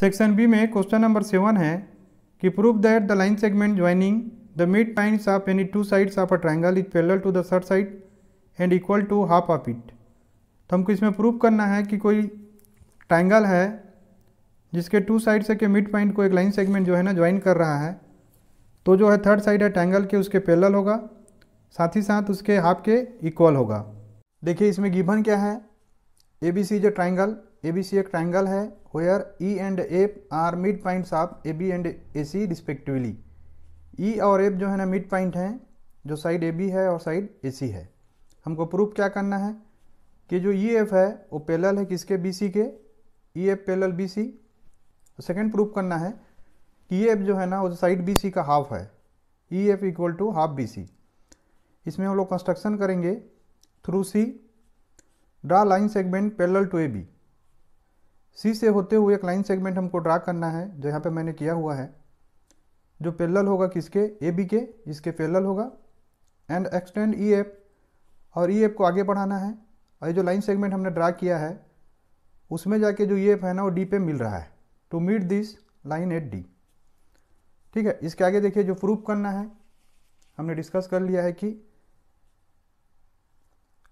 Section B में question number seven है कि prove that the line segment joining the mid points of any two sides of a triangle is parallel to the third side and equal to half of it तो हमको इसमें prove करना है कि कोई triangle है जिसके टू साइड से के मिड पॉइंट को एक लाइन सेगमेंट जो है ना ज्वाइन कर रहा है तो जो है थर्ड साइड है ट्राइंगल के उसके पैरेलल होगा साथ ही साथ उसके हाफ के इक्वल होगा देखिए इसमें गिवन क्या है ए बी सी जो triangle A B C triangle है where E and F are mid are of A B and A C respectively E और एफ जो है ना मिड पॉइंट हैं जो साइड ए बी है और साइड ए सी है हमको प्रूफ क्या करना है कि जो ई e, एफ है वो पैरेलल है किसके बी सी के E F parallel B C second proof करना है कि ई e, एफ जो है ना वो साइड बी सी का हाफ है E F equal to half B C इसमें हम लोग कंस्ट्रक्शन करेंगे through C draw line segment parallel to A B C से होते हुए एक लाइन सेगमेंट हमको ड्रा करना है जो यहाँ पे मैंने किया हुआ है जो पेलल होगा किसके ए बी के इसके पेलल होगा एंड एक्सटेंड ई एफ और ई e एफ को आगे बढ़ाना है और ये जो लाइन सेगमेंट हमने ड्रा किया है उसमें जाके जो ई e एफ है ना वो डी पे मिल रहा है to meet this line at D ठीक है इसके आगे देखिए जो प्रूफ करना है हमने डिस्कस कर लिया है कि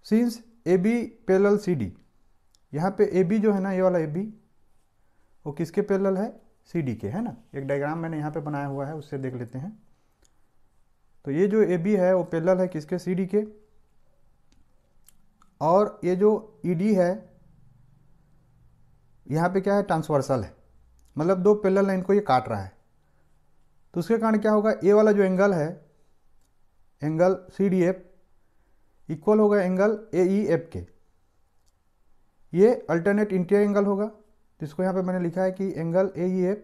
since A B parallel C D यहाँ पे ए बी जो है ना ये वाला ए बी वो किसके पैरेलल है सी डी के है ना एक डायग्राम मैंने यहाँ पे बनाया हुआ है उससे देख लेते हैं तो ये जो ए बी है वो पैरेलल है किसके सी डी के और ये जो ई e डी है यहाँ पे क्या है ट्रांसवर्सल है मतलब दो पैरेलल लाइन को ये काट रहा है तो उसके कारण क्या होगा ए वाला जो एंगल है angle C D F equal होगा एंगल ए ई एफ के ये अल्टरनेट इंटीरियर एंगल होगा जिसको यहाँ पे मैंने लिखा है कि angle A E F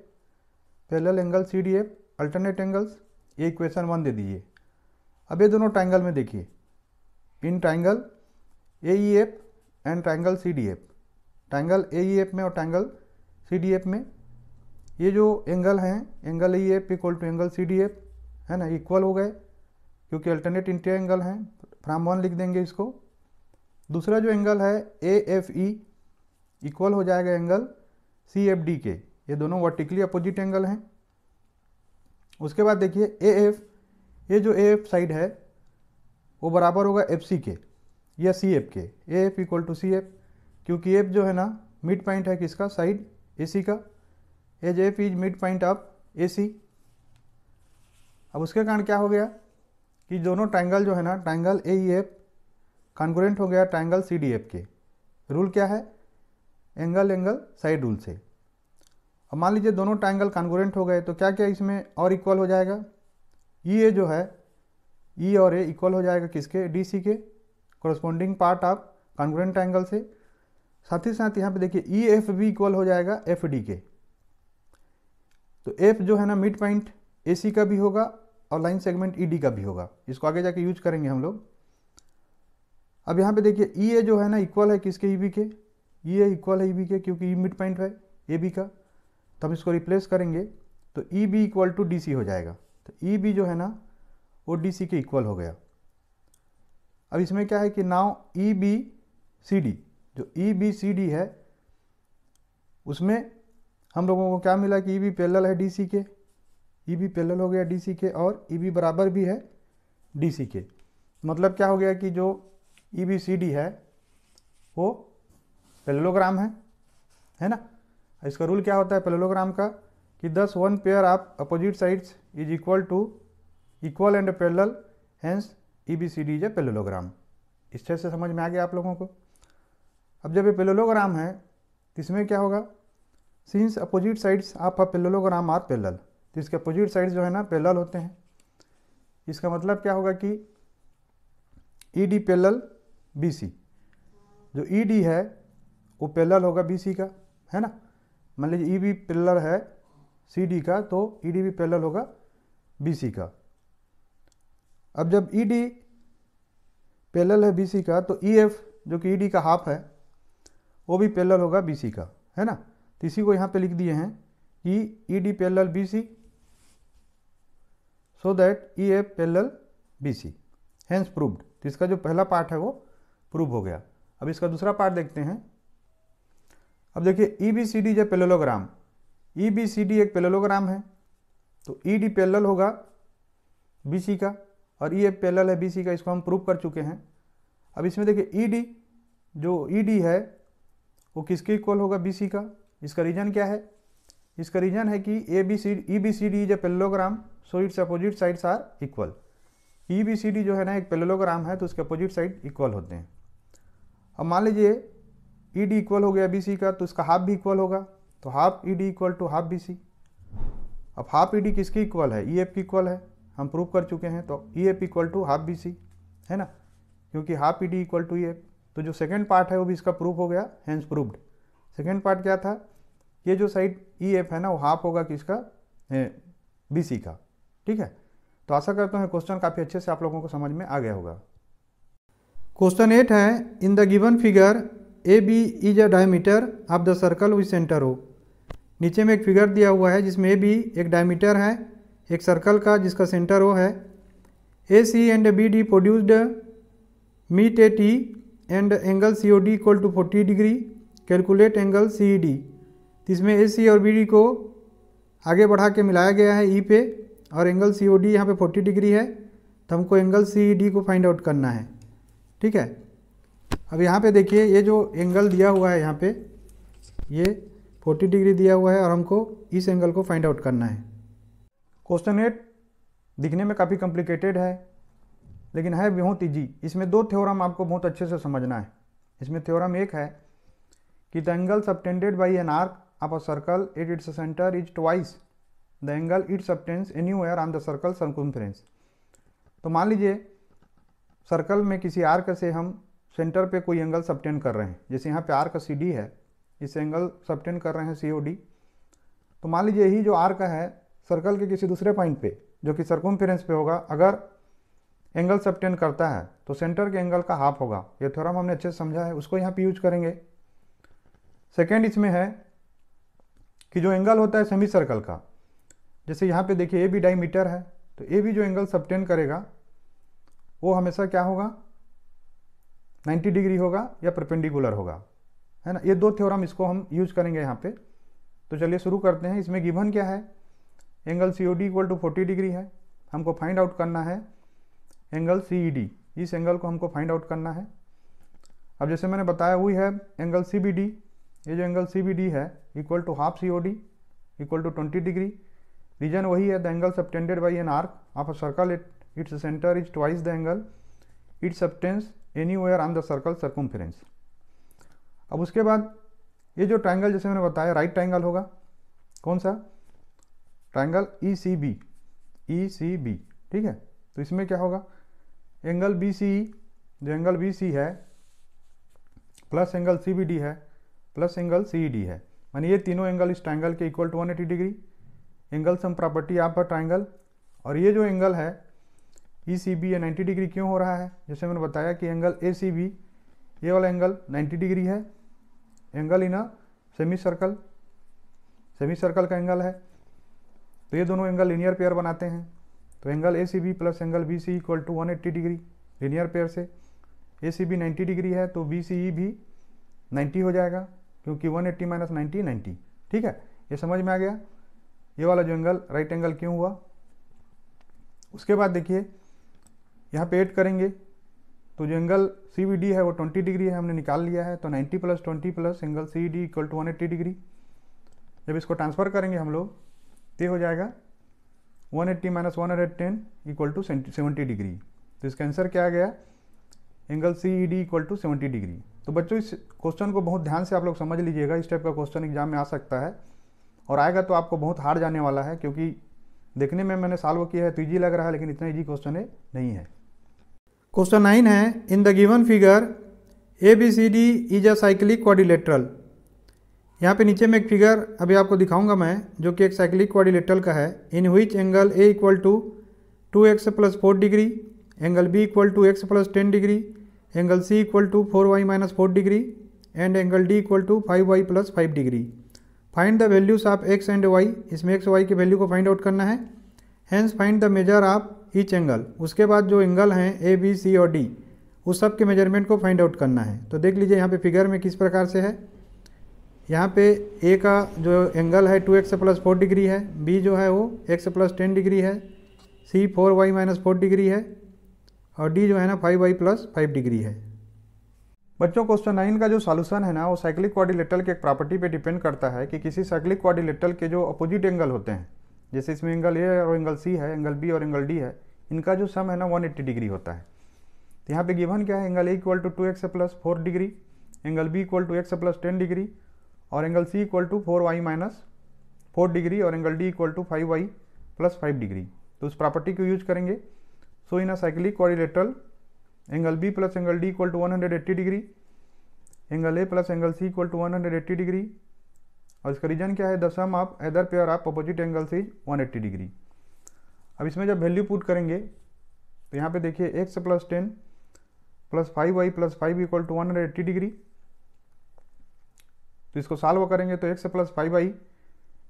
parallel angle C D F alternate angles ये इक्वेशन वन दे दीजिए अब ये दोनों ट्राइंगल में देखिए in triangle A E F and triangle C D F triangle A E F में और ट्राइंगल सी डी एफ में ये जो एंगल हैं angle A E F equal to angle C D F है ना इक्वल हो गए क्योंकि अल्टरनेट इंटीरियर एंगल हैं फ्राम तो वन लिख देंगे इसको दूसरा जो एंगल है ए एफ ई इक्वल हो जाएगा एंगल सी एफ डी के ये दोनों वर्टिकली अपोजिट एंगल हैं उसके बाद देखिए ए एफ ये जो ए एफ साइड है वो बराबर होगा एफ सी के या सी एफ के A F equal to C F क्योंकि एफ जो है ना मिड पॉइंट है किसका साइड ए सी का as F is mid point of A C अब उसके कारण क्या हो गया कि दोनों ट्रैंगल जो है ना triangle A E F congruent हो गया ट्राइंगल सी डी एफ के रूल क्या है एंगल एंगल साइड रूल से अब मान लीजिए दोनों ट्राइंगल कॉन्ग्रेंट हो गए तो क्या क्या इसमें और इक्वल हो जाएगा ई e ए जो है ई e और ए इक्वल हो जाएगा किसके डी सी के corresponding part of congruent triangle से साथ ही साथ यहाँ पे देखिए ई e, एफ भी इक्वल हो जाएगा एफ डी के तो एफ जो है ना मिड पॉइंट ए सी का भी होगा और लाइन सेगमेंट ई डी का भी होगा इसको आगे जाके यूज करेंगे हम लोग अब यहाँ पे देखिए ई e ए जो है ना इक्वल है किसके ई e बी के ई ए इक्वल है ई e बी के क्योंकि ई मिड पॉइंट है ए बी का तो हम इसको रिप्लेस करेंगे तो E B equal to D C हो जाएगा तो ई बी जो है ना वो डी सी के इक्वल हो गया अब इसमें क्या है कि नाव ई बी सी डी जो ई बी सी डी है उसमें हम लोगों को क्या मिला कि ई बी पैरेलल है डी सी के ई बी पैरेलल हो गया डी सी के और ई बी बराबर भी है डी सी के मतलब क्या हो गया कि जो ई बी सी डी है वो पेलोग्राम है है ना इसका रूल क्या होता है पेलोग्राम का कि thus one pair of opposite sides is equal to equal and parallel hence E B C D is a parallelogram इस तरह से समझ में आ गया आप लोगों को अब जब ये पेलोग्राम है तो इसमें क्या होगा सिंस अपोजिट साइड्स आप पेलोग्राम आर पेलल तो इसके अपोजिट साइड्स जो है ना पेलल होते हैं इसका मतलब क्या होगा कि ई डी पेलल बी सी जो ई e डी है वो पिलर होगा बी सी का है ना मान लीजिए ई बी पिलर है सी डी का तो ई e डी भी पैरेलल होगा बी सी का अब जब ई डी पैरेलल है बी सी का तो ई e एफ जो कि ई डी का हाफ है वो भी पैरेलल होगा बी सी का है ना तो इसी को यहाँ पे लिख दिए हैं कि E D parallel B C so that E F parallel B C hence proved तो इसका जो पहला पार्ट है वो प्रूव हो गया अब इसका दूसरा पार्ट देखते हैं अब देखिए E e B C D जो parallelogram E e B C D एक पेलोलोग्राम है तो ई e डी पेलल होगा बी सी का और ई एफ पेलल है बी सी का इसको हम प्रूव कर चुके हैं अब इसमें देखिए ई डी जो ई डी है वो किसके इक्वल होगा बी सी का इसका रीज़न क्या है इसका रीज़न है कि A B C E B C D is parallelogram so its opposite sides are equal E B C D जो है ना एक पेलोग्राम है तो उसके अपोजिट साइड इक्वल होते हैं अब मान लीजिए ई डी इक्वल हो गया बी सी का तो इसका हाफ भी इक्वल होगा तो half E D equal to half B C अब हाफ ई डी किसकी इक्वल है ई e एफ की इक्वल है हम प्रूव कर चुके हैं तो E F equal to half B C है ना क्योंकि half E D equal to E F तो जो सेकेंड पार्ट है वो भी इसका प्रूफ हो गया हैंस प्रूव्ड सेकेंड पार्ट क्या था ये जो साइड ई एफ है ना वो हाफ होगा किसका बी सी का ठीक है तो आशा करता हूँ क्वेश्चन काफ़ी अच्छे से आप लोगों को समझ में आ गया होगा क्वेश्चन एट है in the given figure A B is a diameter of the circle with centre O नीचे में एक फिगर दिया हुआ है जिसमें ए बी एक डायमीटर है एक सर्कल का जिसका सेंटर ओ है A C and B D produced meet A T and angle C O D equal to forty degree calculate angle C E D इसमें ए सी और बी डी को आगे बढ़ा के मिलाया गया है ई e पे और एंगल सी ओ डी यहाँ पर फोर्टी डिग्री है तो हमको एंगल सी ई डी को फाइंड आउट करना है ठीक है अब यहाँ पे देखिए ये जो एंगल दिया हुआ है यहाँ पे ये 40 डिग्री दिया हुआ है और हमको इस एंगल को फाइंड आउट करना है क्वेश्चन एट दिखने में काफ़ी कॉम्प्लिकेटेड है लेकिन है बहुत ईजी इसमें दो थ्योरम आपको बहुत अच्छे से समझना है इसमें थ्योरम एक है कि the angle subtended by an arc of a circle at its centre is twice the angle it subtends anywhere on the circle circumference तो मान लीजिए सर्कल में किसी आर्क से हम सेंटर पे कोई एंगल सबटेन कर रहे हैं जैसे यहाँ पे आर्क सी डी है इस एंगल सबटेन कर रहे हैं सी ओ डी तो मान लीजिए यही जो आर्क है सर्कल के किसी दूसरे पॉइंट पे जो कि सर्कुम पे होगा अगर एंगल सबटेन करता है तो सेंटर के एंगल का हाफ होगा ये थोड़ा हमने अच्छे से समझा है उसको यहाँ पे यूज करेंगे सेकेंड इसमें है कि जो एंगल होता है सेमी सर्कल का जैसे यहाँ पे देखिए ए भी डाई है तो ए भी जो एंगल सबटेन करेगा वो हमेशा क्या होगा 90 डिग्री होगा या परपेंडिकुलर होगा है ना ये दो थ्योरम इसको हम यूज करेंगे यहाँ पे तो चलिए शुरू करते हैं इसमें गिवन क्या है angle C O D equal to forty degree है हमको फाइंड आउट करना है एंगल सी ई डी इस एंगल को हमको फाइंड आउट करना है अब जैसे मैंने बताया हुई है एंगल सी बी डी ये जो एंगल सी बी डी है equal to half C O D equal to twenty degree reason वही है the angle subtended by an arc of a circle at its centre is twice the angle it subtends anywhere on the circle circumference अब उसके बाद ये जो triangle जैसे मैंने बताया राइट ट्रायंगल होगा कौन सा triangle E C B E C B ठीक है तो इसमें क्या होगा एंगल बी सी ई जो एंगल बी सी है plus angle C B D है plus angle C E D है मानी ये तीनों एंगल इस ट्राइंगल के equal to one eighty degree angle sum property आप पर और ये जो एंगल है ई सी बी या नाइन्टी डिग्री क्यों हो रहा है जैसे मैंने बताया कि एंगल ए सी बी ये वाला एंगल 90 डिग्री है angle in a semi circle semi circle का एंगल है तो ये दोनों एंगल लीनियर पेयर बनाते हैं तो angle A C B plus angle B C equal to one eighty degree linear pair से A C B ninety degree है तो बी सी ई भी नाइन्टी हो जाएगा क्योंकि one eighty minus ninety ninety ठीक है ये समझ में आ गया ये वाला जो एंगल राइट एंगल क्यों हुआ उसके बाद देखिए यहाँ पे एड करेंगे तो जो एंगल सी बी डी है वो ट्वेंटी डिग्री है हमने निकाल लिया है तो ninety plus twenty plus angle C D equal to one eighty degree जब इसको ट्रांसफ़र करेंगे हम लोग तो हो जाएगा one eighty minus one hundred ten equal to seventy degree तो इसका आंसर क्या आ गया angle C E D equal to seventy degree तो बच्चों इस क्वेश्चन को बहुत ध्यान से आप लोग समझ लीजिएगा इस टाइप का क्वेश्चन एग्जाम में आ सकता है और आएगा तो आपको बहुत हार्ड जाने वाला है क्योंकि देखने में मैंने साल्व किया है तो ईजी लग रहा है लेकिन इतना ईजी क्वेश्चन है नहीं है क्वेश्चन नाइन है in the given figure A B C D is a cyclic quadrilateral यहाँ पे नीचे में एक फिगर अभी आपको दिखाऊंगा मैं जो कि एक साइक्लिक क्वारिलेटरल का है in which angle A equal to two x plus four degree angle B equal to x plus ten degree angle C equal to four Y minus four degree and angle D equal to five Y plus five degree find the values of x and y इसमें x y के value को find out करना है hence find the measure of each angle उसके बाद जो angle हैं ए B सी और डी उस सब के मेजरमेंट को फाइंड आउट करना है तो देख लीजिए यहाँ पे फिगर में किस प्रकार से है यहाँ पे ए का जो एंगल है two x plus four degree है बी जो है वो एक्स प्लस टेन डिग्री है C four Y minus four degree है और डी जो है ना five Y plus five degree है बच्चों क्वेश्चन नाइन का जो सॉल्यूशन है ना वो साइक्लिक क्वारिलेटल के एक प्रॉपर्टी पे डिपेंड करता है कि किसी साइक्लिक क्वारिलेटल के जो अपोजिट एंगल होते हैं जैसे इसमें एंगल ए और एंगल सी है एंगल बी और एंगल डी है इनका जो सम है ना 180 डिग्री होता है तो यहाँ पे गिवन क्या है angle A equal to two x plus four degree angle B equal to x plus ten degree और angle C equal to four Y minus four degree और angle D equal to five Y plus five degree तो उस property को use करेंगे so in a cyclic quadrilateral angle B plus angle D equal to one hundred eighty degree angle A plus angle C equal to one hundred eighty degree और इसका reason क्या है the sum of either pair of opposite angles is 180 degree अब इसमें जब value put करेंगे तो यहाँ पे देखिए x plus ten plus five Y plus five equal to one hundred eighty degree तो इसको सॉल्व करेंगे तो x plus five Y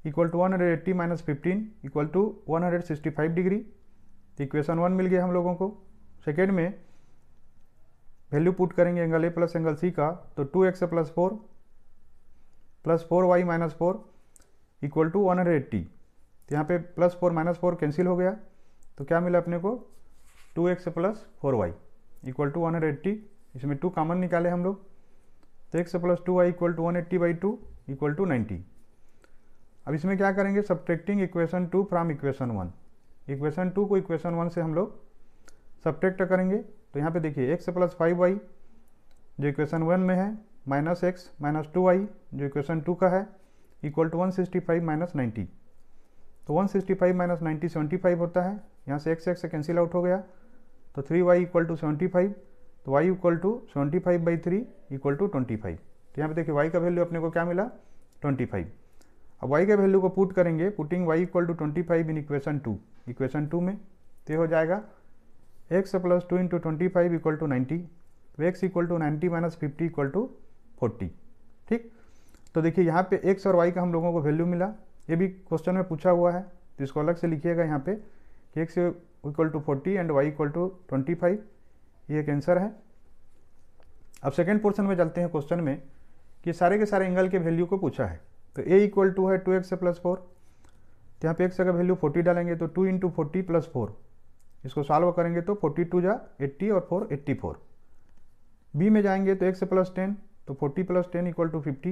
equal to one hundred eighty minus fifteen equal to one hundred sixty five degree तो equation one मिल गया हम लोगों को सेकेंड में वैल्यू पुट करेंगे angle A plus angle C का तो two x plus four plus four Y minus four equal to one hundred eighty तो यहाँ पे plus four minus four cancel हो गया तो क्या मिला अपने को two x plus four Y equal to one hundred eighty इसमें टू कामन निकाले हम लोग तो x plus two Y equal to one eighty by two equal to ninety अब इसमें क्या करेंगे subtracting equation two from equation one equation two को इक्वेशन वन से हम लोग सब्ट्रैक्ट करेंगे तो यहाँ पे देखिए एक्स प्लस फाइव वाई जो इक्वेशन वन में है minus x minus two Y जो इक्वेशन टू का है equal to one sixty five minus ninety तो one sixty five minus ninety seventy five होता है यहाँ से एक्स एक्स से कैंसिल आउट हो गया तो three Y equal to seventy five तो Y equal to seventy five by three equal to twenty five तो यहाँ पे देखिए वाई का वैल्यू अपने को क्या मिला ट्वेंटी फाइव अब वाई के वैल्यू को पुट करेंगे putting Y equal to twenty five in equation two equation two में तो हो जाएगा X plus two into twenty five equal to ninety तो X equal to ninety minus fifty equal to forty ठीक तो देखिए यहाँ पे एक्स और वाई का हम लोगों को वैल्यू मिला ये भी क्वेश्चन में पूछा हुआ है तो इसको अलग से लिखिएगा यहाँ पे कि X equal to forty and Y equal to twenty five ये एक आंसर है अब सेकेंड पोर्सन में चलते हैं क्वेश्चन में कि सारे के सारे एंगल के वैल्यू को पूछा है तो ए इक्वल टू है टू एक्स प्लस फोर तो यहाँ पे एक्स का वैल्यू फोर्टी डालेंगे तो two into forty plus four इसको सॉल्व करेंगे तो फोर्टी टू जा एट्टी और फोर एट्टी फोर बी में जाएंगे तो एक्स प्लस टेन तो forty plus ten equal to fifty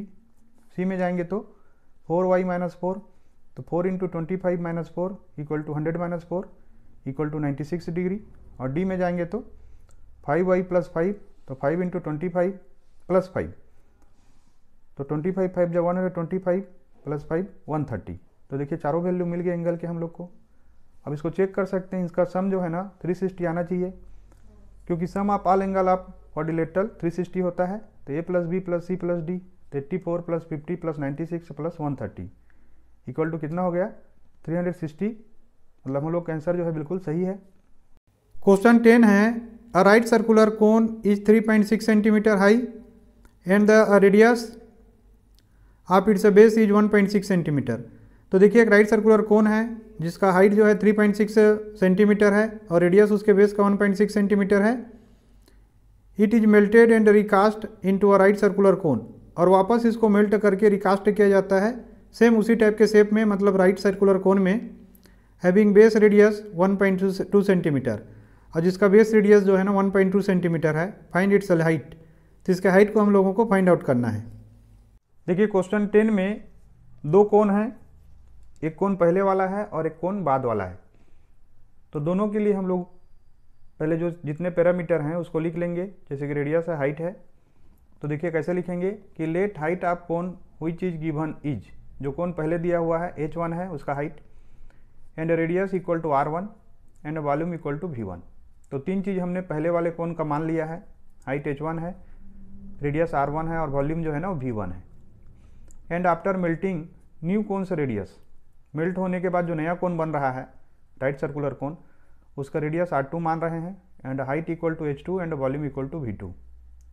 C में जाएंगे तो फोर वाई माइनस फोर तो four into twenty five minus four equal to hundred minus four equal to ninety six degree और D में जाएंगे तो five Y plus five तो five into twenty five plus five तो twenty five five जब one hundred तो twenty five plus five one thirty तो देखिए चारों वैल्यू मिल गए एंगल के हम लोग को अब इसको चेक कर सकते हैं इसका सम जो है ना थ्री सिक्सटी आना चाहिए क्योंकि सम आप आल एंगल आप ऑडिलेटल थ्री सिक्सटी होता है तो A plus B plus C plus D thirty four plus fifty plus ninety six plus one thirty equal to कितना हो गया थ्री हंड्रेड सिक्सटी मतलब हम लोग का आंसर जो है बिल्कुल सही है क्वेश्चन टेन है a right circular cone is three point six centimetre high and the radius of its base is one point six centimetre तो देखिए एक राइट सर्कुलर कोन है जिसका हाइट जो है थ्री पॉइंट सिक्स सेंटीमीटर है और रेडियस उसके बेस का वन पॉइंट सिक्स सेंटीमीटर है it is melted and recast into a right circular cone और वापस इसको मेल्ट करके रिकास्ट किया जाता है सेम उसी टाइप के शेप में मतलब राइट सर्कुलर कोन में हैविंग बेस रेडियस 1.2 सेंटीमीटर और जिसका बेस रेडियस जो है ना 1.2 सेंटीमीटर है फाइंड इट्स हाइट तो इसके हाइट को हम लोगों को फाइंड आउट करना है देखिए क्वेश्चन टेन में दो कोन हैं एक कोन पहले वाला है और एक कोन बाद वाला है तो दोनों के लिए हम लोग पहले जो जितने पैरामीटर हैं उसको लिख लेंगे जैसे कि रेडियस है हाइट है तो देखिए कैसे लिखेंगे कि लेट हाइट आप कौन हुई चीज गिवन इज जो कौन पहले दिया हुआ है एच वन है उसका height and radius equal to R one and volume equal to V one तो तीन चीज़ हमने पहले वाले कौन का मान लिया है हाइट एच वन है रेडियस आर वन है और वॉल्यूम जो है ना वो वी वन है एंड आफ्टर मेल्टिंग न्यू कौन सा रेडियस मेल्ट होने के बाद जो नया कौन बन रहा है राइट सर्कुलर कौन उसका रेडियस आर टू मान रहे हैं and height equal to H two and volume equal to V two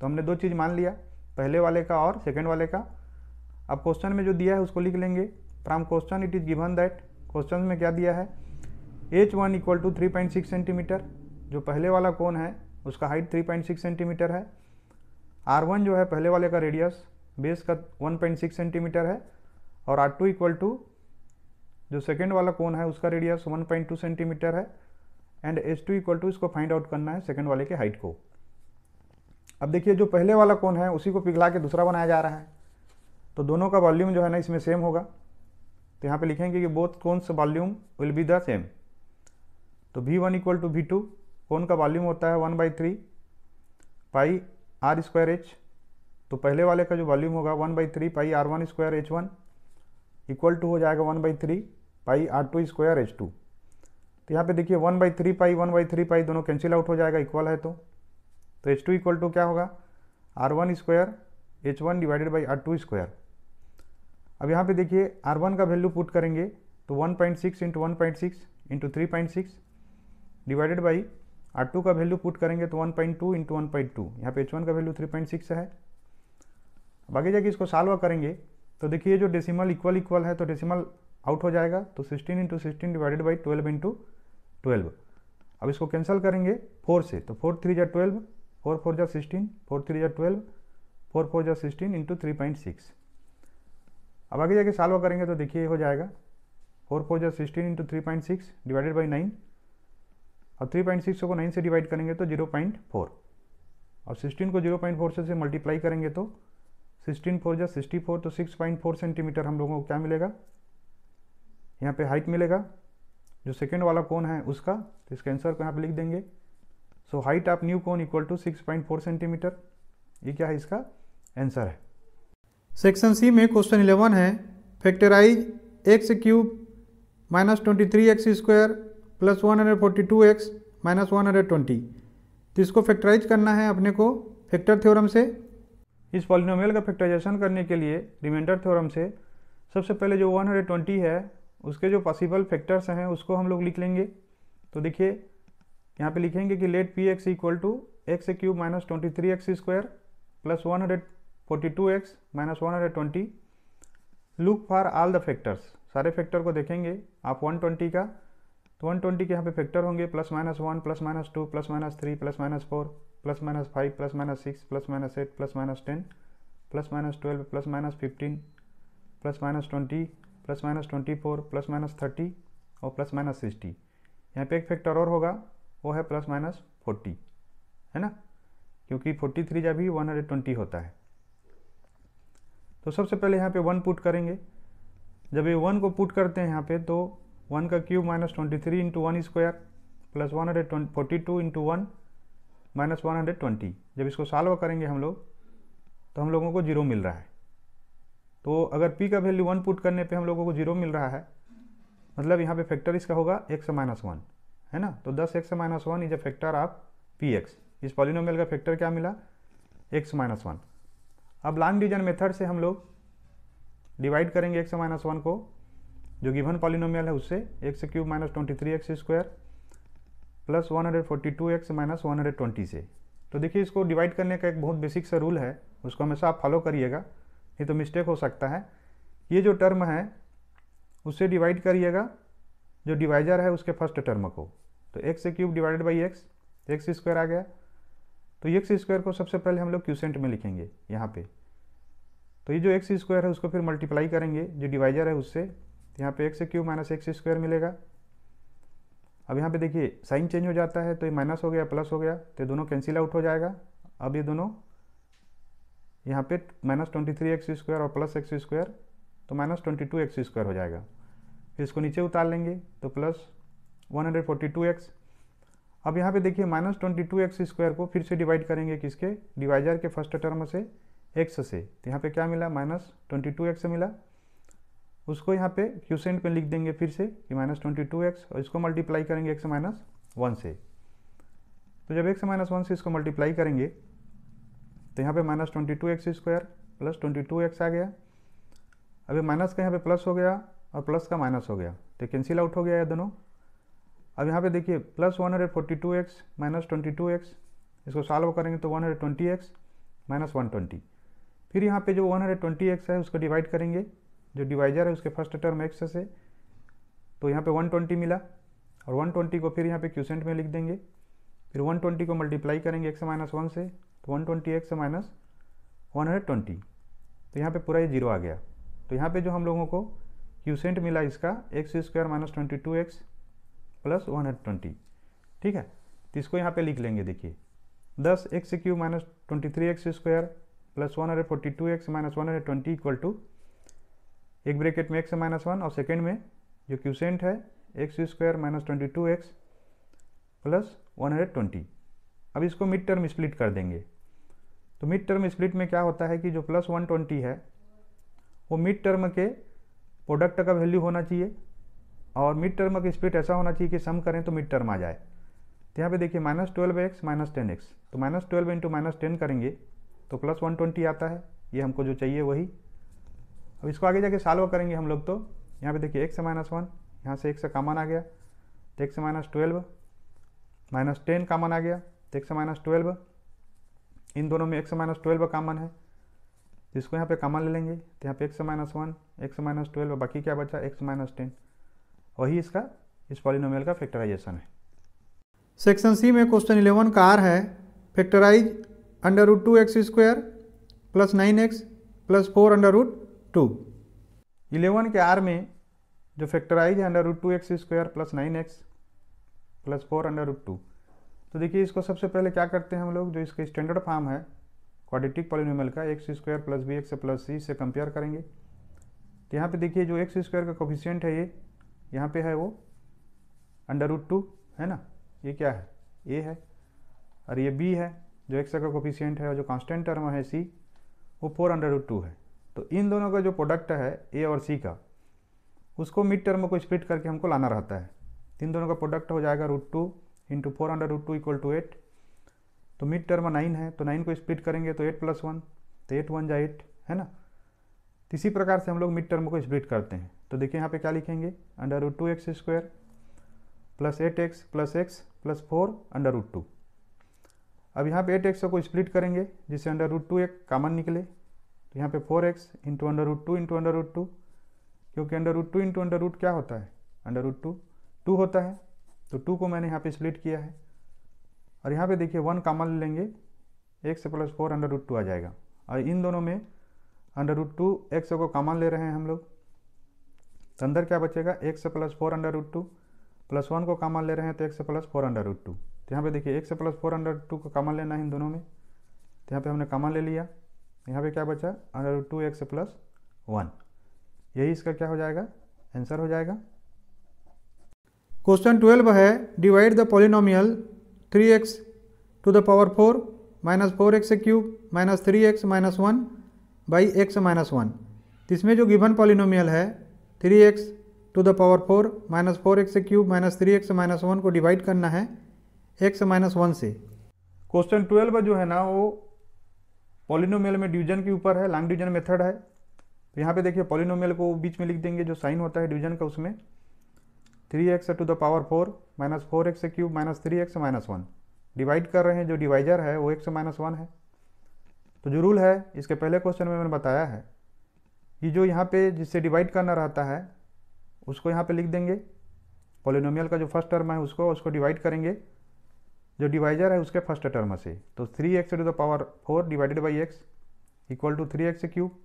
तो हमने दो चीज़ मान लिया पहले वाले का और सेकेंड वाले का अब क्वेश्चन में जो दिया है उसको लिख लेंगे from question it is given that question में क्या दिया है H one equal to three point six centimetre जो पहले वाला कौन है उसका height three point six centimetre है आर वन जो है पहले वाले का रेडियस बेस का वन पॉइंट सिक्स सेंटीमीटर है और आर टू इक्वल टू जो सेकेंड वाला कौन है उसका radius one point two centimetre है and H to equal to इसको फाइंड आउट करना है सेकेंड वाले के हाइट को अब देखिए जो पहले वाला कौन है उसी को पिघला के दूसरा बनाया जा रहा है तो दोनों का वॉल्यूम जो है ना इसमें सेम होगा तो यहाँ पे लिखेंगे कि बोथ सा volume will be the same तो V one equal to V two कौन का वॉल्यूम होता है one by three pi are square H तो पहले वाले का जो वॉल्यूम होगा one by three pi R one square H one equal to हो जाएगा one by three pi R two square H two तो यहाँ पे देखिए one by three pi one by three pi दोनों कैंसिल आउट हो जाएगा इक्वल है तो तो एच टू इक्वल टू क्या होगा R one square H one divided by R two square अब यहाँ पे देखिए आर वन का वैल्यू पुट करेंगे तो one point six into one point six into three point six divided by R two का वैल्यू पुट करेंगे तो one point two into one point two यहाँ पे एच वन का वैल्यू थ्री पॉइंट सिक्स है अब आगे जाके इसको सॉल्व करेंगे तो देखिए जो डेसिमल इक्वल इक्वल है तो डेसिमल आउट हो जाएगा तो sixteen into sixteen divided by twelve into twelve अब इसको कैंसिल करेंगे फोर से तो फोर थ्री जै ट्वेल्व फोर फोर जै सिक्सटीन फोर थ्री जै ट्वेल्व फोर फोर जै sixteen into three point six अब आगे जाके सॉल्व करेंगे तो देखिए हो जाएगा फोर फोर जै sixteen into three point six divided by nine और थ्री पॉइंट सिक्स को नाइन से डिवाइड करेंगे तो जीरो पॉइंट फोर और सिक्सटीन को जीरो पॉइंट फोर से मल्टीप्लाई करेंगे तो सिक्सटीन फोर जै सिक्सटी फोर तो सिक्स पॉइंट फोर सेंटीमीटर हम लोगों को क्या मिलेगा यहाँ पे हाइट मिलेगा जो सेकेंड वाला कौन है उसका तो इसका आंसर को यहाँ पर लिख देंगे so height of new cone equal to six point four centimetre ये क्या है इसका आंसर है सेक्शन सी में क्वेश्चन इलेवन है factorise X cube minus twenty three x square plus one hundred forty two x minus one hundred twenty तो इसको factorise करना है अपने को फैक्टर थ्योरम से इस पॉलिनोमियल का फैक्टराइजेशन करने के लिए रिमाइंडर थ्योरम से सबसे पहले जो वन हंड्रेड ट्वेंटी है उसके जो पॉसिबल फैक्टर्स हैं उसको हम लोग लिख लेंगे तो देखिए यहाँ पे लिखेंगे कि let P X equal to X cube minus twenty three x square plus one hundred forty two x minus one hundred twenty look for all the factors सारे फैक्टर को देखेंगे आप वन ट्वेंटी का तो वन ट्वेंटी के यहाँ पे factor होंगे plus minus one plus minus two plus minus three plus minus four plus minus five plus minus six plus minus eight plus minus ten plus minus twelve plus minus fifteen plus minus twenty plus minus twenty four plus minus thirty और plus minus sixty यहाँ पे एक factor और होगा वो है plus minus forty है ना क्योंकि फोर्टी थ्री जब भी वन हंड्रेड ट्वेंटी होता है तो सबसे पहले यहाँ पे वन पुट करेंगे जब ये वन को पुट करते हैं यहाँ पे तो वन का cube minus twenty three into one square plus one hundred twenty forty two into one minus one hundred twenty जब इसको सॉल्व करेंगे हम लोग तो हम लोगों को जीरो मिल रहा है तो अगर पी का वैल्यू वन पुट करने पे हम लोगों को जीरो मिल रहा है मतलब यहाँ पे फैक्टर इसका होगा एक्स माइनस वन है ना तो दस X minus one is a factor of P X इस पॉलिनोमियल का फैक्टर क्या मिला एक्स माइनस वन अब लॉन्ग डिवीजन मेथड से हम लोग डिवाइड करेंगे एक्स माइनस वन को जो गिवन पॉलिनोमियल है उससे X cube minus twenty three x square plus one hundred forty two x minus one hundred twenty से तो देखिए इसको डिवाइड करने का एक बहुत बेसिक सा रूल है उसको हमेशा आप फॉलो करिएगा ये तो मिस्टेक हो सकता है ये जो टर्म है उससे डिवाइड करिएगा जो डिवाइजर है उसके फर्स्ट टर्म को तो X cube divided by X X square आ गया तो एक्स स्क्वायर को सबसे पहले हम लोग क्यूसेंट में लिखेंगे यहाँ पे तो ये जो एक्स स्क्वायर है उसको फिर मल्टीप्लाई करेंगे जो डिवाइजर है उससे तो यहाँ पे X cube minus x square मिलेगा अब यहाँ पे देखिए साइन चेंज हो जाता है तो ये माइनस हो गया प्लस हो गया तो दोनों कैंसिल आउट हो जाएगा अब ये दोनों यहाँ पे minus twenty three x square और प्लस एक्स स्क्वायर तो minus twenty two x square हो जाएगा फिर इसको नीचे उतार लेंगे तो plus one hundred forty two X अब यहाँ पे देखिए minus twenty two x square को फिर से डिवाइड करेंगे किसके डिवाइजर के फर्स्ट टर्म से एक्स से तो यहाँ पे क्या मिला माइनस ट्वेंटी टू एक्स मिला उसको यहाँ पे क्यूसेंट में लिख देंगे फिर से कि माइनस ट्वेंटी टू एक्स और इसको मल्टीप्लाई करेंगे एक्स माइनस वन से तो जब एक्स माइनस वन से इसको मल्टीप्लाई करेंगे तो यहाँ पे minus twenty two x square plus twenty two X आ गया अभी माइनस का यहाँ पे प्लस हो गया और प्लस का माइनस हो गया तो कैंसिल आउट हो गया है दोनों अब यहाँ पे देखिए plus one hundred forty two x minus twenty two X इसको सॉल्व करेंगे तो one hundred twenty X minus one twenty फिर यहाँ पे जो वन हंड्रेड ट्वेंटी एक्स है उसको डिवाइड करेंगे जो डिवाइजर है उसके फर्स्ट टर्म एक्स से तो यहाँ पे वन ट्वेंटी मिला और वन ट्वेंटी को फिर यहाँ पे क्यूसेंट में लिख देंगे फिर वन ट्वेंटी को मल्टीप्लाई करेंगे एक्स माइनस वन से तो one twenty X minus one hundred twenty तो यहाँ पे पूरा ये जीरो आ गया तो यहाँ पे जो हम लोगों को क्यूसेंट मिला इसका x square minus twenty two x plus one hundred twenty ठीक है तो इसको यहाँ पे लिख लेंगे देखिए दस x cube minus twenty three x square plus one hundred forty two x minus one hundred twenty equal to एक ब्रेकेट में एक्स माइनस वन और सेकेंड में जो क्यूसेंट है x square minus twenty two x plus one hundred twenty अब इसको mid term split कर देंगे तो मिड टर्म स्प्लिट में क्या होता है कि जो प्लस वन ट्वेंटी है वो मिड टर्म के प्रोडक्ट का वैल्यू होना चाहिए और मिड टर्म का स्प्लिट ऐसा होना चाहिए कि सम करें तो मिड टर्म आ जाए तो यहाँ पे देखिए minus twelve x minus ten x तो minus twelve into minus ten करेंगे तो प्लस वन ट्वेंटी आता है ये हमको जो चाहिए वही अब इसको आगे जाके सॉल्व करेंगे हम लोग तो यहाँ पे देखिए एक्स माइनस वन यहाँ से एक से कामन आ गया तो एक से minus twelve minus ten common आ गया तो एक से माइनस ट्वेल्व इन दोनों में एक्स माइनस ट्वेल्व कामन है इसको यहाँ पे कामन ले लेंगे तो यहाँ पे x minus one x minus twelve बाकी क्या बचा एक्स माइनस टेन वही इसका इस पॉलिनोमियल का फैक्टराइजेशन है सेक्शन सी में क्वेश्चन इलेवन का आर है factorize under root two x square plus nine x plus four under root two eleven के आर में जो फैक्टराइज है under root two x square plus nine x plus four under root two तो देखिए इसको सबसे पहले क्या करते हैं हम लोग जो इसका स्टैंडर्ड फार्म है क्वाड्रेटिक पॉलिनोमियल का x square plus b x plus c से कंपेयर करेंगे तो यहाँ पे देखिए जो एक्स स्क्वायर का कोफिशियंट है ये यहाँ पे है वो अंडर रूट टू है ना ये क्या है ए है और ये बी है जो एक्स का कोफिशियंट है और जो कॉन्स्टेंट टर्म है सी वो फोर अंडर रूट टू है तो इन दोनों का जो प्रोडक्ट है ए और सी का उसको मिड टर्म को स्प्लिट करके हमको लाना रहता है इन दोनों का प्रोडक्ट हो जाएगा root two into four under root two equal to eight तो मिड टर्म नाइन है तो नाइन को स्प्लिट करेंगे तो एट प्लस वन तो एट वन जा एट है ना तो इसी प्रकार से हम लोग मिड टर्म को स्प्लिट करते हैं तो देखिए यहाँ पे क्या लिखेंगे under root two x square plus eight x plus x plus four under root two अब यहाँ पे एट एक्स को स्प्लिट करेंगे जिससे अंडर रूट टू एक कामन निकले तो यहाँ पे four x into under root two into under root two क्योंकि under root two into under root क्या होता है अंडर रूट टू टू होता है तो टू को मैंने यहाँ पे स्प्लिट किया है और यहाँ पे देखिए वन कामन लेंगे x plus four under root two आ जाएगा और इन दोनों में अंडर रूट टू एक्स को कामन ले रहे हैं हम लोग तो अंदर क्या बचेगा x plus four under root two plus one को कामन ले रहे हैं तो x plus four under root two तो यहाँ पे देखिए x plus four under two को कामन लेना है इन दोनों में तो यहाँ पे हमने कामन ले लिया यहाँ पे क्या बचा under root two x plus one यही इसका क्या हो जाएगा आंसर हो जाएगा क्वेश्चन ट्वेल्व है divide the polynomial three x to the power four minus four x cube minus three x minus one by x minus one इसमें जो गिवन पॉलिनोमियल है three x to the power four minus four x cube minus three x minus one को divide करना है x minus one से question twelve जो है ना वो पॉलिनोमियल में डिवीजन के ऊपर है लॉन्ग डिवीजन मेथड है तो यहाँ पे देखिए पॉलिनोमियल को बीच में लिख देंगे जो साइन होता है डिवीजन का उसमें three x to the power four minus four x cube minus three x minus one divide कर रहे हैं जो डिवाइजर है वो एक्स माइनस वन है तो जो रूल है इसके पहले क्वेश्चन में मैंने बताया है कि जो यहाँ पे जिससे डिवाइड करना रहता है उसको यहाँ पे लिख देंगे पोलिनोमियल का जो फर्स्ट टर्म है उसको उसको डिवाइड करेंगे जो डिवाइजर है उसके फर्स्ट टर्म से तो three x to the power four divided by x equal to three x cube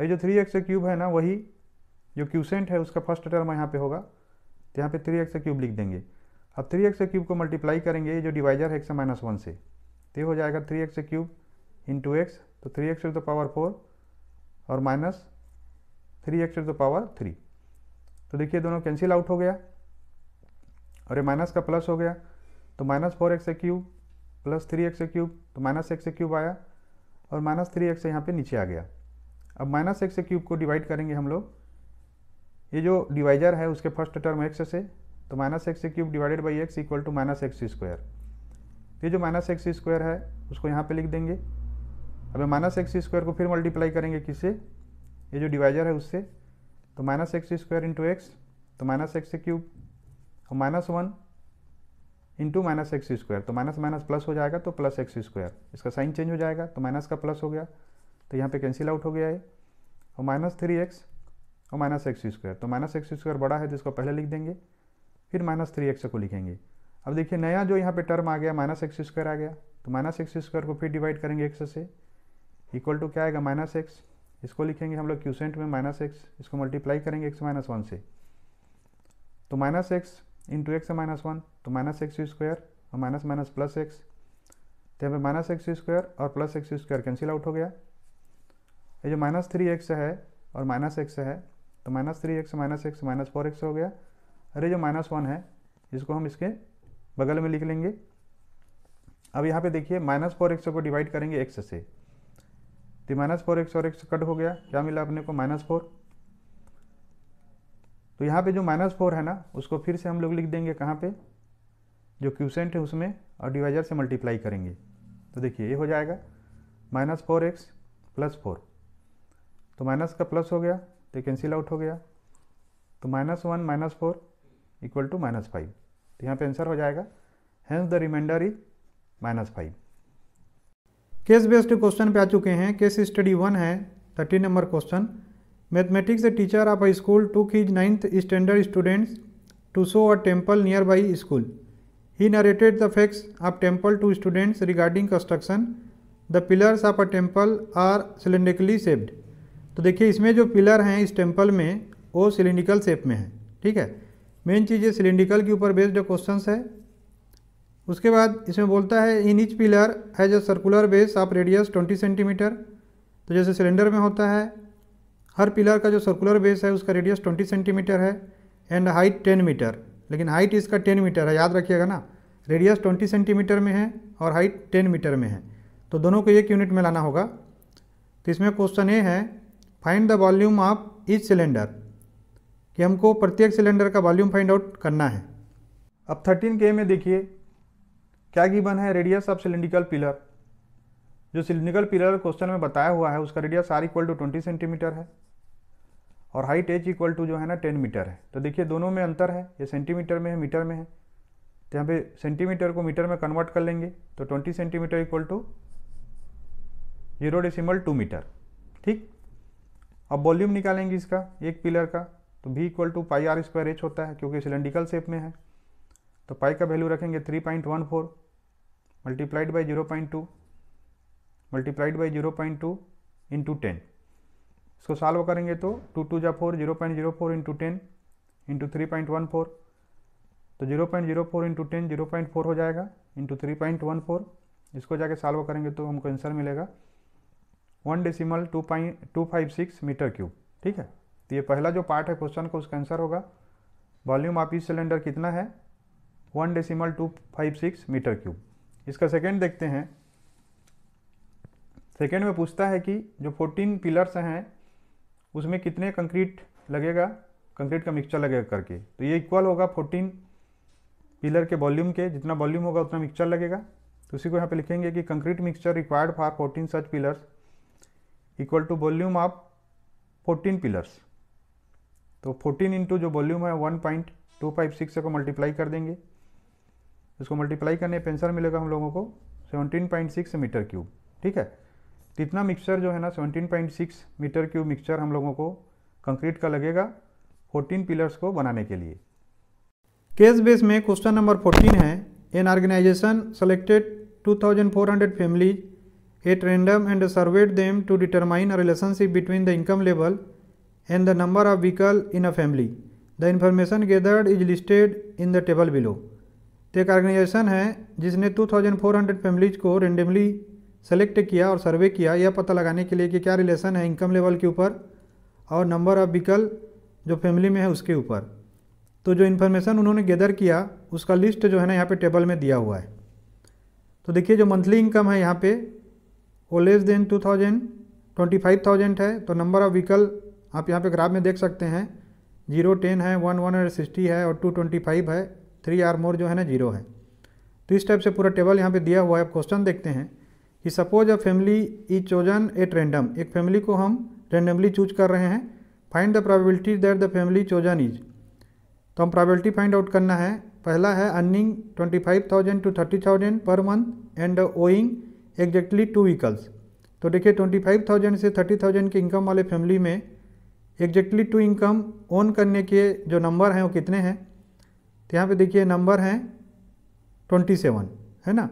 अभी जो थ्री एक्स क्यूब है ना वही जो क्यूसेंट है उसका फर्स्ट टर्म यहाँ पे होगा तो यहाँ पे थ्री एक्स क्यूब लिख देंगे अब थ्री एक्स क्यूब को मल्टीप्लाई करेंगे ये जो डिवाइजर है एक्स माइनस वन से तो ये हो जाएगा three x cube into x तो three x to the power four और minus three x to the power three तो देखिए दोनों कैंसिल आउट हो गया और ये माइनस का प्लस हो गया तो minus four x cube plus three x cube तो माइनस एक्स क्यूब आया और माइनस थ्री एक्स यहाँ पर नीचे आ गया अब माइनस एक्स क्यूब को डिवाइड करेंगे हम लोग ये जो डिवाइजर है उसके फर्स्ट टर्म एक्स से तो minus x cube divided by x equal to minus x square ये जो माइनस एक्स स्क्वायर है उसको यहाँ पे लिख देंगे अब माइनस एक्स स्क्वायर को फिर मल्टीप्लाई करेंगे किससे ये जो डिवाइजर है उससे तो minus x square into x तो माइनस एक्स क्यूब और minus one into minus x square तो माइनस माइनस प्लस हो जाएगा तो प्लस एक्स स्क्वायर इसका साइन चेंज हो जाएगा तो माइनस का प्लस हो गया तो यहाँ पे कैंसिल आउट हो गया है और माइनस थ्री एक्स और माइनस एक्स स्क्वायर तो माइनस एक्स स्क्वायर बड़ा है तो इसको पहले लिख देंगे फिर माइनस थ्री एक्स को लिखेंगे अब देखिए नया जो यहाँ पे टर्म आ गया माइनस एक्स स्क्वायर आ गया तो माइनस एक्स स्क्वायर को फिर डिवाइड करेंगे एक्स से इक्वल टू क्या आएगा माइनस एक्स इसको लिखेंगे हम लोग क्यूसेंट में माइनस एक्स इसको मल्टीप्लाई करेंगे एक्स माइनस वन से तो minus x into x minus one तो माइनस एक्स स्क्वायर और माइनस माइनस प्लस एक्स तो यहाँ पर माइनस एक्स स्क्वायर और plus x square cancel out हो गया ये जो माइनस थ्री एक्स है और माइनस एक्स है तो minus three x minus x minus four x हो गया अरे जो माइनस वन है इसको हम इसके बगल में लिख लेंगे अब यहाँ पे देखिए माइनस फोर एक्स को डिवाइड करेंगे एक्स से तो माइनस फोर एक्स और एक्स कट हो गया क्या मिला अपने को माइनस फोर तो यहाँ पे जो माइनस फोर है ना उसको फिर से हम लोग लिख देंगे कहाँ पे जो क्यूसेंट है उसमें और डिवाइजर से मल्टीप्लाई करेंगे तो देखिए ये हो जाएगा minus four x plus four तो माइनस का प्लस हो गया तो कैंसिल आउट हो गया तो minus one minus four equal to minus five तो यहाँ पे आंसर हो जाएगा hence the remainder is minus five case based question पे आ चुके हैं केस स्टडी वन है thirty number question mathematics teacher of a school to his ninth standard students to show a temple near by school he narrated the facts of temple to students regarding construction the pillars of a temple are cylindrically shaped तो देखिए इसमें जो pillar हैं इस temple में वो cylindrical shape में है ठीक है मेन चीज़ ये सिलिंड्रिकल के ऊपर बेस्ड क्वेश्चन है उसके बाद इसमें बोलता है in each pillar has a circular base of radius 20 centimetre तो जैसे सिलेंडर में होता है हर पिलर का जो सर्कुलर बेस है उसका रेडियस 20 सेंटीमीटर है एंड हाइट 10 मीटर लेकिन हाइट इसका 10 मीटर है याद रखिएगा ना रेडियस 20 सेंटीमीटर में है और हाइट 10 मीटर में है तो दोनों को एक यूनिट में लाना होगा तो इसमें क्वेश्चन ये है find the volume of each cylinder कि हमको प्रत्येक सिलेंडर का वॉल्यूम फाइंड आउट करना है अब थर्टीन के में देखिए क्या गिवन है रेडियस ऑफ सिलेंडिकल पिलर जो सिलेंडिकल पिलर क्वेश्चन में बताया हुआ है उसका radius r equal to twenty centimetre है और हाइट एच इक्वल टू जो है ना टेन मीटर है तो देखिए दोनों में अंतर है ये सेंटीमीटर में है मीटर में है तो यहाँ पे सेंटीमीटर को मीटर में कन्वर्ट कर लेंगे तो twenty centimetre equal to zero decimal two metre ठीक अब वॉल्यूम निकालेंगे इसका एक पिलर का तो भी equal to pi are square h होता है क्योंकि सिलेंडिकल शेप में है तो पाई का वैल्यू रखेंगे three point one four multiplied by zero point two multiplied by zero point two into ten इसको सॉल्व करेंगे तो टू टू जा four zero point zero four into ten into three point one four तो zero point zero four into ten zero point four हो जाएगा into three point one four इसको जाके solve करेंगे तो हमको आंसर मिलेगा one decimal two point two five six metre cube ठीक है तो ये पहला जो पार्ट है क्वेश्चन का उसका आंसर होगा वॉल्यूम ऑफ इस सिलेंडर कितना है one decimal two five six metre cube इसका सेकेंड देखते हैं सेकेंड में पूछता है कि जो फोर्टीन पिलर्स हैं उसमें कितने कंक्रीट लगेगा कंक्रीट का मिक्सचर लगेगा करके तो ये इक्वल होगा फोर्टीन पिलर के वॉल्यूम के जितना वॉल्यूम होगा उतना मिक्सचर लगेगा तो उसी को यहाँ पे लिखेंगे कि concrete mixture required for fourteen such pillars equal to volume of 14 pillars तो 14 इंटू जो वॉल्यूम है one point two five six को मल्टीप्लाई कर देंगे इसको मल्टीप्लाई करने पे आंसर मिलेगा हम लोगों को 17.6 मीटर क्यूब ठीक है तो इतना मिक्सचर जो है ना 17.6 मीटर क्यूब मिक्सचर हम लोगों को कंक्रीट का लगेगा 14 पिलर्स को बनाने के लिए केस बेस में क्वेश्चन नंबर 14 है an organisation selected 2400 families at random and surveyed them to determine a relationship between the income level and the number of vehicle in a family. The information gathered is listed in the table below. तो एक organisation है जिसने 2400 families को randomly select किया और सर्वे किया यह पता लगाने के लिए कि क्या रिलेशन है इनकम लेवल के ऊपर और नंबर ऑफ व्हीकल जो फैमिली में है उसके ऊपर तो जो इन्फॉर्मेशन उन्होंने गैदर किया उसका लिस्ट जो है ना यहाँ पे टेबल में दिया हुआ है तो देखिए जो मंथली इनकम है यहाँ पे ઓ लेस देन 2000 25000 હે તો નંબર ઓફ વહીકલ આપ યહાં પે ગ્રાફ મે દેખ સકતે હે 0 10 હે 1 160 હે ઓર 2 25 હે 3 આર મોર જો હે ના 0 હે તો ઇસ ટાઈપ સે پورا ટેબલ યહાં પે દિયા હુઆ હે ક્વેશ્ચન દેખતે હે કે suppose a family is chosen at random એક ફેમિલી કો હમ રેન્ડમલી ચૂઝ કર રહે હે find the probability that the family chosen is તો હમ પ્રોબેબિલિટી ફાઇન્ડ આઉટ karna હે પહલા હે earning 25000 to 30000 per month and owning exactly two vehicles तो देखिए ट्वेंटी फाइव थाउजेंड से थर्टी थाउजेंड के इनकम वाले फैमिली में एग्जैक्टली टू इनकम ओन करने के जो नंबर हैं वो कितने हैं तो यहाँ पे देखिए नंबर हैं ट्वेंटी सेवन है ना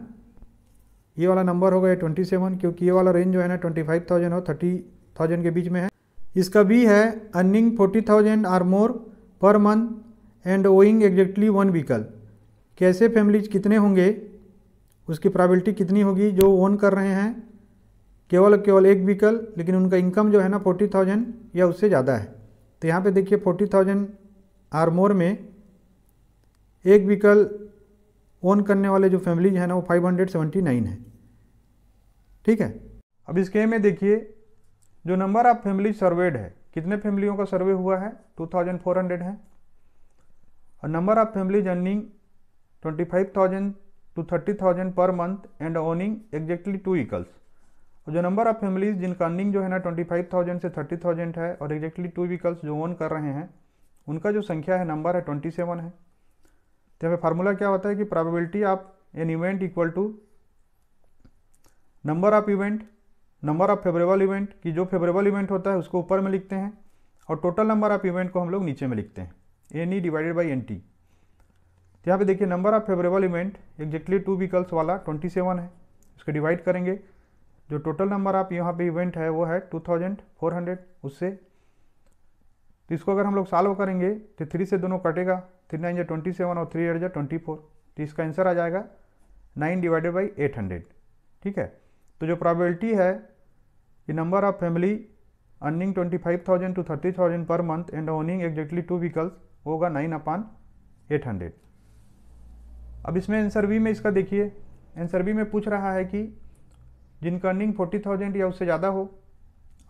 ये वाला नंबर होगा ये ट्वेंटी सेवन क्योंकि ये वाला रेंज जो है ना ट्वेंटी फाइव थाउजेंड और थर्टी थाउजेंड के बीच में है इसका भी है earning forty thousand or more per month and owning exactly one vehicle कैसे फैमिलीज कितने होंगे उसकी प्रॉबिलिटी कितनी होगी जो ओन कर रहे हैं केवल केवल एक व्हीकल लेकिन उनका इनकम जो है ना फोर्टी थाउजेंड या उससे ज़्यादा है तो यहाँ पे देखिए फोर्टी थाउजेंड आर मोर में एक व्हीकल ओन करने वाले जो फैमिलीज हैं ना वो फाइव हंड्रेड सेवेंटी नाइन है ठीक है अब इसके में देखिए जो नंबर ऑफ फैमिली सर्वेड है कितने फैमिलियों का सर्वे हुआ है टू थाउजेंड फोर हंड्रेड है और number of families earning twenty five thousand to thirty thousand per month and owning exactly two vehicles और जो नंबर ऑफ फैमिलीज जिनका अर्निंग जो है ना ट्वेंटी फाइव थाउजेंड से थर्टी थाउजेंड है और एग्जैक्टली टू व्हीकल्स जो ओन कर रहे हैं उनका जो संख्या है नंबर है ट्वेंटी सेवन है तो यहाँ फार्मूला क्या होता है कि probability of an event equal to number of event number of favourable event कि जो फेवरेबल इवेंट होता है उसको ऊपर में लिखते हैं और टोटल नंबर ऑफ इवेंट को हम लोग नीचे में लिखते हैं N E divided by N T तो यहाँ पे देखिए number of favourable event exactly two vehicles वाला 27 है इसको डिवाइड करेंगे जो टोटल नंबर ऑफ यहाँ पे इवेंट है वो है 2400 उससे तो इसको अगर हम लोग सॉल्व करेंगे तो थ्री से दोनों कटेगा थ्री नाइन जो ट्वेंटी सेवन और थ्री एट जो ट्वेंटी फोर तो इसका आंसर आ जाएगा nine divided by eight hundred ठीक है तो जो प्रॉबिलिटी है कि number of family earning twenty five thousand to thirty thousand per month and owning exactly two vehicles होगा नाइन अपान एट हंड्रेड अब इसमें आंसर बी में इसका देखिए आंसर बी में पूछ रहा है कि जिनका अर्निंग फोर्टी थाउजेंड या उससे ज़्यादा हो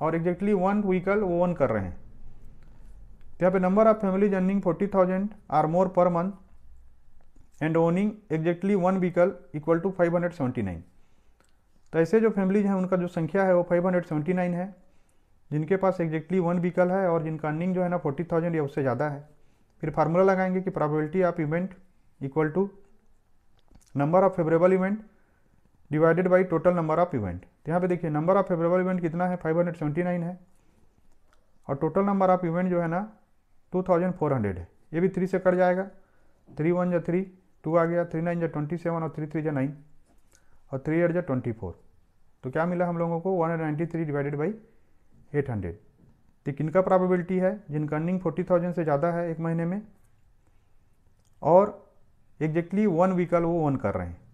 और एग्जैक्टली वन व्हीकल वो ओन कर रहे हैं तो यहाँ पे number of families earning forty thousand or more per month and owning exactly one vehicle equal to five hundred seventy nine तो ऐसे जो फैमिलीज हैं उनका जो संख्या है वो फाइव हंड्रेड सेवेंटी नाइन है जिनके पास एग्जैक्टली वन व्हीकल है और जिनका अर्निंग जो है ना फोर्टी थाउजेंड या उससे ज़्यादा है फिर फार्मूला लगाएंगे कि probability of event equal to number of favourable event divided by total number of event तो यहाँ पे देखिए नंबर ऑफ फेवरेबल इवेंट कितना है 579 है और टोटल नंबर ऑफ इवेंट जो है ना 2400 है ये भी थ्री से कट जाएगा थ्री वन या थ्री टू आ गया थ्री नाइन या ट्वेंटी सेवन और थ्री थ्री या नाइन और थ्री एट या ट्वेंटी फोर तो क्या मिला हम लोगों को one ninety three divided by eight hundred तो किनका प्रॉबिलिटी है जिनका अर्निंग फोर्टी थाउजेंड से ज़्यादा है एक महीने में और एग्जैक्टली वन व्हीकल वो ऑन कर रहे हैं